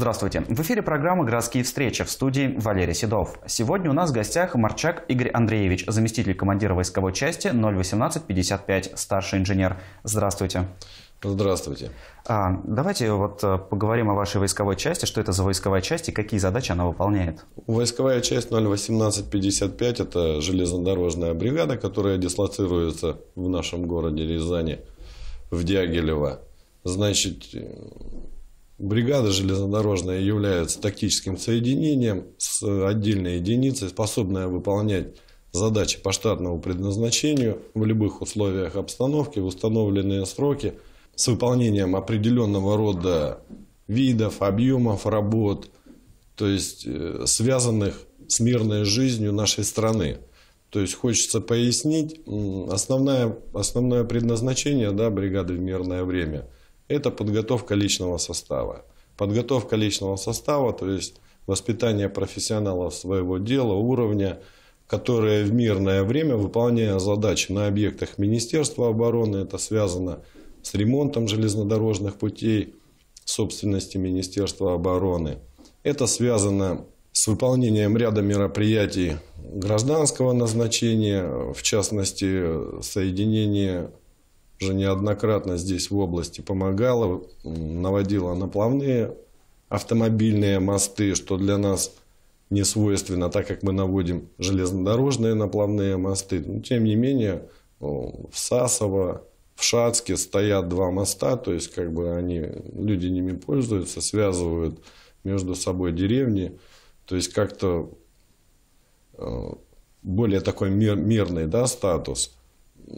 Здравствуйте. В эфире программа «Городские встречи» в студии Валерий Седов. Сегодня у нас в гостях Марчак Игорь Андреевич, заместитель командира войсковой части 01855, старший инженер. Здравствуйте. Здравствуйте. А, давайте вот э, поговорим о вашей войсковой части. Что это за войсковая часть и какие задачи она выполняет? Войсковая часть 01855 – это железнодорожная бригада, которая дислоцируется в нашем городе Рязани, в Дягилево. Значит, Бригада железнодорожная является тактическим соединением с отдельной единицей, способной выполнять задачи по штатному предназначению в любых условиях обстановки в установленные сроки с выполнением определенного рода видов, объемов работ, то есть э, связанных с мирной жизнью нашей страны. То есть хочется пояснить, основное, основное предназначение да, бригады в мирное время – это подготовка личного состава. Подготовка личного состава, то есть воспитание профессионалов своего дела, уровня, которое в мирное время, выполняя задачи на объектах Министерства обороны, это связано с ремонтом железнодорожных путей собственности Министерства обороны. Это связано с выполнением ряда мероприятий гражданского назначения, в частности, соединение уже неоднократно здесь в области помогала, наводила на плавные автомобильные мосты, что для нас не свойственно, так как мы наводим железнодорожные наплавные мосты. Но, тем не менее, в Сасово, в Шацке стоят два моста, то есть как бы они, люди ними пользуются, связывают между собой деревни, то есть как-то более такой мир, мирный да, статус –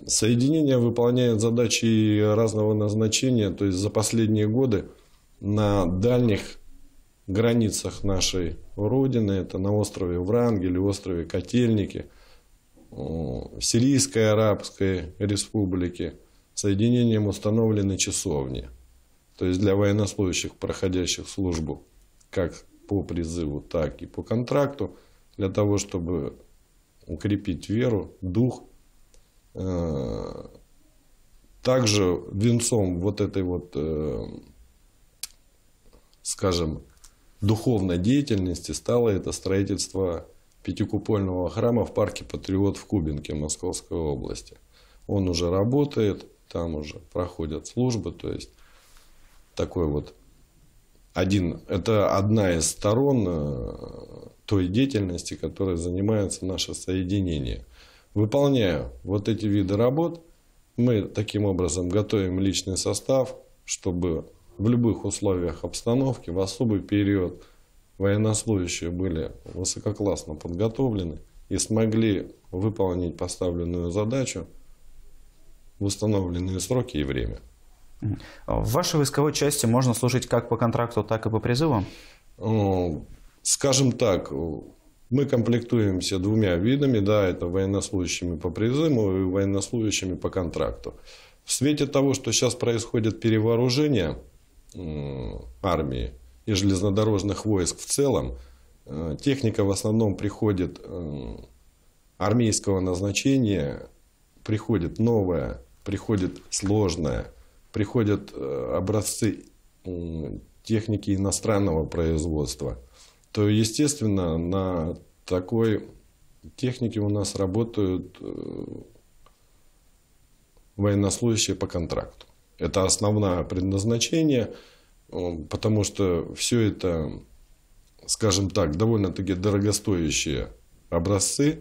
Соединение выполняет задачи разного назначения, то есть за последние годы на дальних границах нашей Родины, это на острове Врангель, острове Котельники, в Сирийской Арабской Республике соединением установлены часовни. То есть для военнослужащих, проходящих службу как по призыву, так и по контракту, для того, чтобы укрепить веру, дух Э, также венцом вот этой вот, э, скажем, духовной деятельности стало это строительство пятикупольного храма в парке Патриот в Кубинке Московской области. Он уже работает, там уже проходят службы, то есть такой вот один, это одна из сторон э, той деятельности, которой занимается наше соединение – Выполняя вот эти виды работ, мы таким образом готовим личный состав, чтобы в любых условиях обстановки, в особый период военнослужащие были высококлассно подготовлены и смогли выполнить поставленную задачу в установленные сроки и время. В вашей войсковой части можно служить как по контракту, так и по призыву? Ну, скажем так, мы комплектуемся двумя видами, да, это военнослужащими по призыву и военнослужащими по контракту. В свете того, что сейчас происходит перевооружение армии и железнодорожных войск в целом, э, техника в основном приходит э, армейского назначения, приходит новая, приходит сложная, приходят э, образцы техники иностранного производства – то, естественно, на такой технике у нас работают э, военнослужащие по контракту. Это основное предназначение, э, потому что все это, скажем так, довольно-таки дорогостоящие образцы,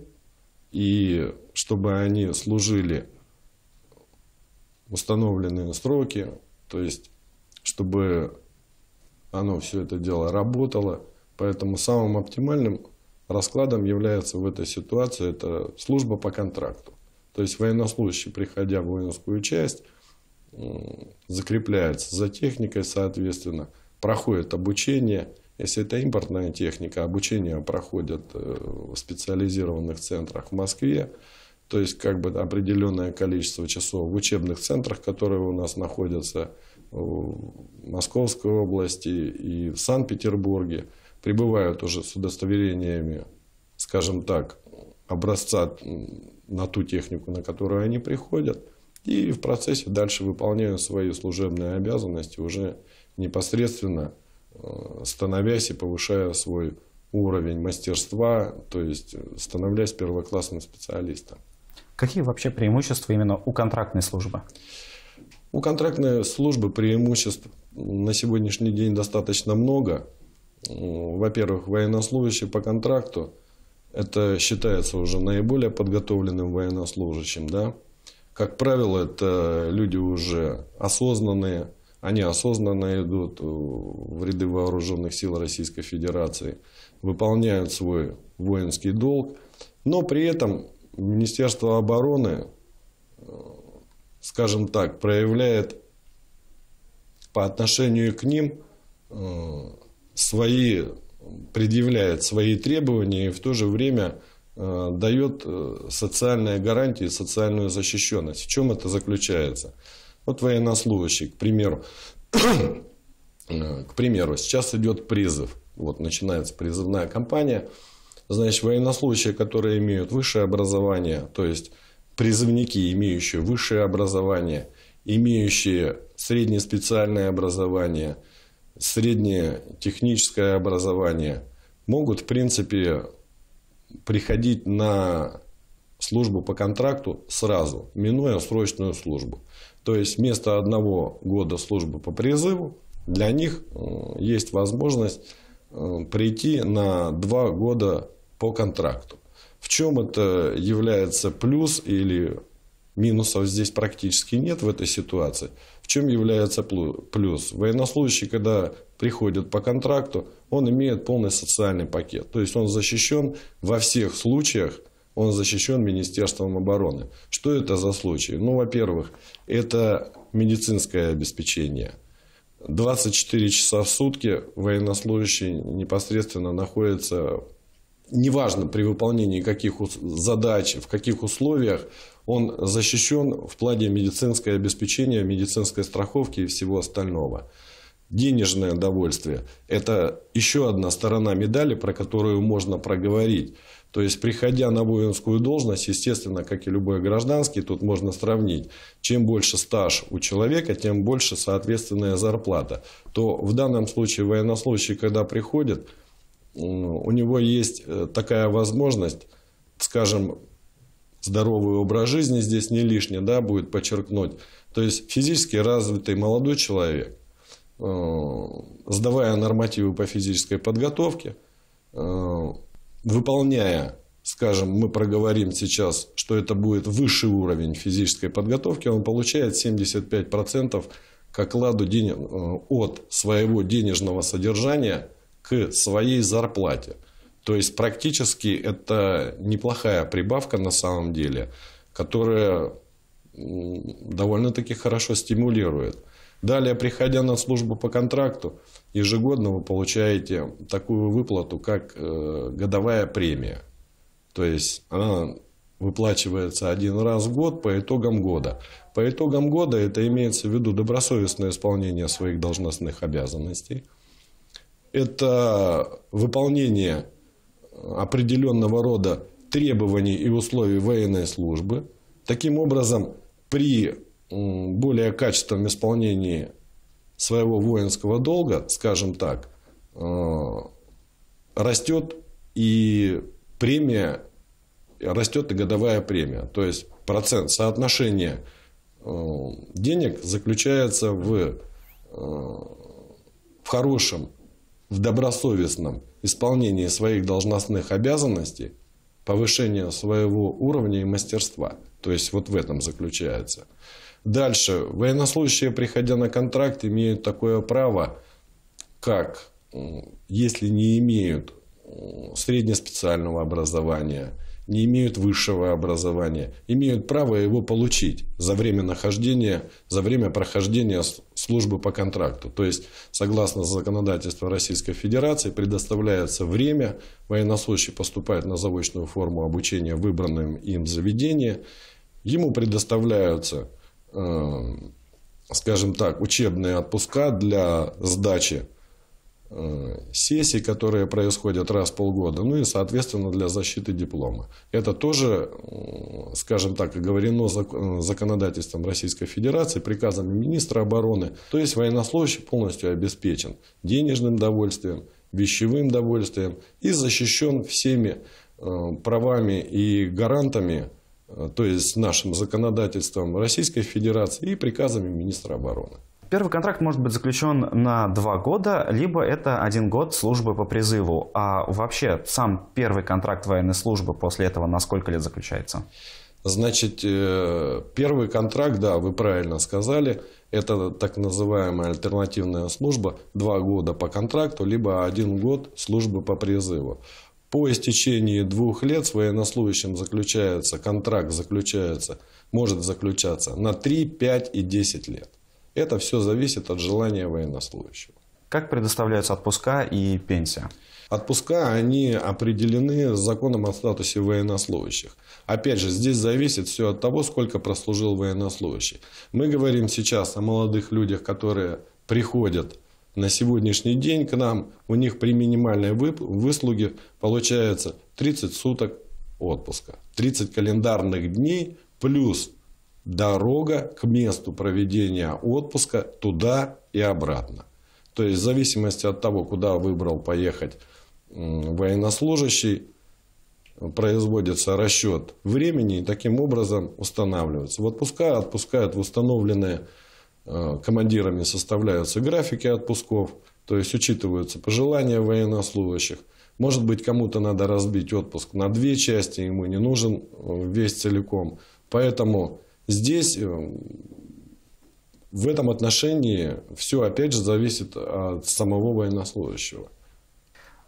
и чтобы они служили установленные сроки, то есть чтобы оно все это дело работало – Поэтому самым оптимальным раскладом является в этой ситуации это служба по контракту. То есть военнослужащий, приходя в воинскую часть, закрепляется за техникой, соответственно, проходит обучение. Если это импортная техника, обучение проходят э, в специализированных центрах в Москве. То есть как бы определенное количество часов в учебных центрах, которые у нас находятся в Московской области и в Санкт-Петербурге прибывают уже с удостоверениями, скажем так, образца на ту технику, на которую они приходят, и в процессе дальше выполняют свои служебные обязанности уже непосредственно э, становясь и повышая свой уровень мастерства, то есть э, становляясь первоклассным специалистом. Какие вообще преимущества именно у контрактной службы? У контрактной службы преимуществ на сегодняшний день достаточно много – во-первых, военнослужащий по контракту, это считается уже наиболее подготовленным военнослужащим, да. Как правило, это люди уже осознанные, они осознанно идут в ряды вооруженных сил Российской Федерации, выполняют свой воинский долг, но при этом Министерство обороны, э, скажем так, проявляет по отношению к ним э, свои предъявляет свои требования и в то же время э, дает э, социальные гарантии, социальную защищенность. В чем это заключается? Вот военнослужащий, к примеру, э, к примеру, сейчас идет призыв, вот начинается призывная кампания, значит, военнослужащие, которые имеют высшее образование, то есть призывники, имеющие высшее образование, имеющие среднее специальное образование – среднее техническое образование, могут, в принципе, приходить на службу по контракту сразу, минуя срочную службу. То есть вместо одного года службы по призыву для них э, есть возможность э, прийти на два года по контракту. В чем это является плюс или Минусов здесь практически нет в этой ситуации. В чем является плюс? Военнослужащий, когда приходит по контракту, он имеет полный социальный пакет. То есть он защищен во всех случаях, он защищен Министерством обороны. Что это за случаи? Ну, во-первых, это медицинское обеспечение. 24 часа в сутки военнослужащий непосредственно находится неважно при выполнении каких задач, в каких условиях, он защищен в плане медицинского обеспечения, медицинской страховки и всего остального. Денежное удовольствие – это еще одна сторона медали, про которую можно проговорить. То есть, приходя на воинскую должность, естественно, как и любой гражданский, тут можно сравнить. Чем больше стаж у человека, тем больше, соответственная зарплата. То в данном случае военнослужащий, когда приходит, у него есть э, такая возможность, скажем, здоровый образ жизни здесь не лишний, да, будет подчеркнуть. То есть физически развитый молодой человек, э, сдавая нормативы по физической подготовке, э, выполняя, скажем, мы проговорим сейчас, что это будет высший уровень физической подготовки, он получает 75% к окладу денег э, от своего денежного содержания к своей зарплате. То есть практически это неплохая прибавка на самом деле, которая довольно-таки хорошо стимулирует. Далее, приходя на службу по контракту, ежегодно вы получаете такую выплату, как э, годовая премия. То есть она выплачивается один раз в год по итогам года. По итогам года это имеется в виду добросовестное исполнение своих должностных обязанностей. Это выполнение определенного рода требований и условий военной службы. Таким образом, при более качественном исполнении своего воинского долга, скажем так, э, растет и премия, растет и годовая премия. То есть процент соотношения э, денег заключается в, э, в хорошем в добросовестном исполнении своих должностных обязанностей повышение своего уровня и мастерства. То есть вот в этом заключается. Дальше. Военнослужащие, приходя на контракт, имеют такое право, как если не имеют среднеспециального образования, не имеют высшего образования, имеют право его получить за время нахождения, за время прохождения службы по контракту. То есть, согласно законодательству Российской Федерации, предоставляется время, военнослужащий поступает на заочную форму обучения в выбранном им заведении, ему предоставляются, э, скажем так, учебные отпуска для сдачи Э, сессий, которые происходят раз в полгода, ну и, соответственно, для защиты диплома. Это тоже, э, скажем так, оговорено э, законодательством Российской Федерации, приказами министра обороны. То есть военнослужащий полностью обеспечен денежным довольствием, вещевым довольствием и защищен всеми правами и гарантами, то есть нашим законодательством Российской Федерации и приказами министра обороны. Первый контракт может быть заключен на два года, либо это один год службы по призыву. А вообще сам первый контракт военной службы после этого на сколько лет заключается? Значит, э, первый контракт, да, вы правильно сказали, это так называемая альтернативная служба, два года по контракту, либо один год службы по призыву. По истечении двух лет с военнослужащим заключается, контракт заключается, может заключаться на 3, 5 и 10 лет. Это все зависит от желания военнослужащего. Как предоставляются отпуска и пенсия? Отпуска, они определены законом о статусе военнослужащих. Опять же, здесь зависит все от того, сколько прослужил военнослужащий. Мы говорим сейчас о молодых людях, которые приходят на сегодняшний день к нам. У них при минимальной выслуге получается 30 суток отпуска. 30 календарных дней плюс дорога к месту проведения отпуска туда и обратно. То есть в зависимости от того, куда выбрал поехать военнослужащий, производится расчет времени и таким образом устанавливается. В отпуска отпускают в установленные э, командирами составляются графики отпусков, то есть учитываются пожелания военнослужащих. Может быть, кому-то надо разбить отпуск на две части, ему не нужен э, весь целиком. Поэтому Здесь э, в этом отношении все, опять же, зависит от самого военнослужащего.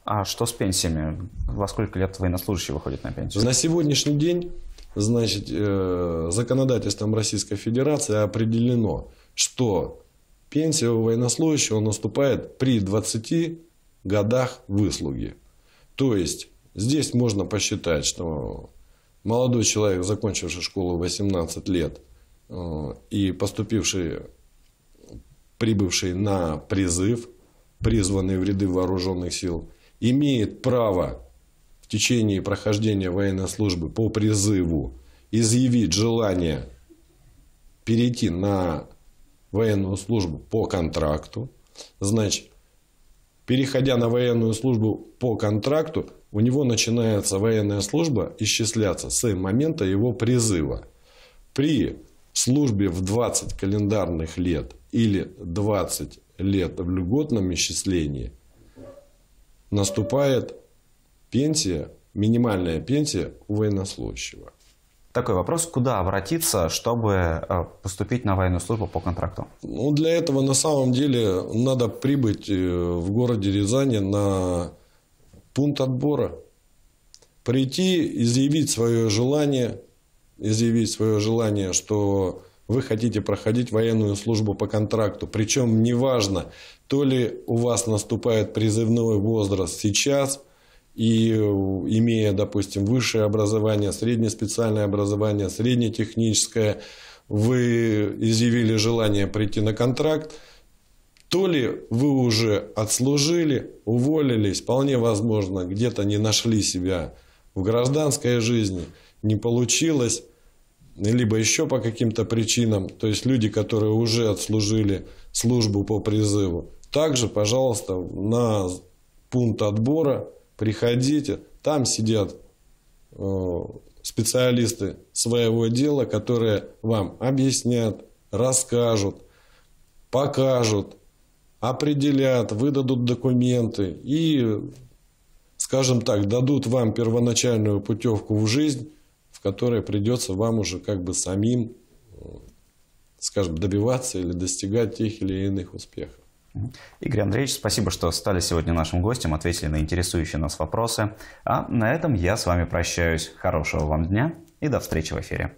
А что с пенсиями? Во сколько лет военнослужащий выходит на пенсию? На сегодняшний день, значит, э, законодательством Российской Федерации определено, что пенсия у военнослужащего наступает при 20 годах выслуги. То есть, здесь можно посчитать, что молодой человек, закончивший школу 18 лет э, и поступивший, прибывший на призыв, призванный в ряды вооруженных сил, имеет право в течение прохождения военной службы по призыву изъявить желание перейти на военную службу по контракту, значит, переходя на военную службу по контракту, у него начинается военная служба исчисляться с момента его призыва. При службе в 20 календарных лет или 20 лет в льготном исчислении наступает пенсия, минимальная пенсия у военнослужащего. Такой вопрос, куда обратиться, чтобы э, поступить на военную службу по контракту? Ну, для этого на самом деле надо прибыть э, в городе Рязани на пункт отбора. Прийти, изъявить свое желание, изъявить свое желание, что вы хотите проходить военную службу по контракту. Причем неважно, то ли у вас наступает призывной возраст сейчас, и имея, допустим, высшее образование, среднеспециальное образование, среднетехническое, вы изъявили желание прийти на контракт – то ли вы уже отслужили, уволились, вполне возможно, где-то не нашли себя в гражданской жизни, не получилось, либо еще по каким-то причинам, то есть люди, которые уже отслужили службу по призыву, также, пожалуйста, на пункт отбора приходите, там сидят э, специалисты своего дела, которые вам объяснят, расскажут, покажут, определят, выдадут документы и, скажем так, дадут вам первоначальную путевку в жизнь, в которой придется вам уже как бы самим, э, скажем, добиваться или достигать тех или иных успехов. Игорь Андреевич, спасибо, что стали сегодня нашим гостем, ответили на интересующие нас вопросы. А на этом я с вами прощаюсь. Хорошего вам дня и до встречи в эфире.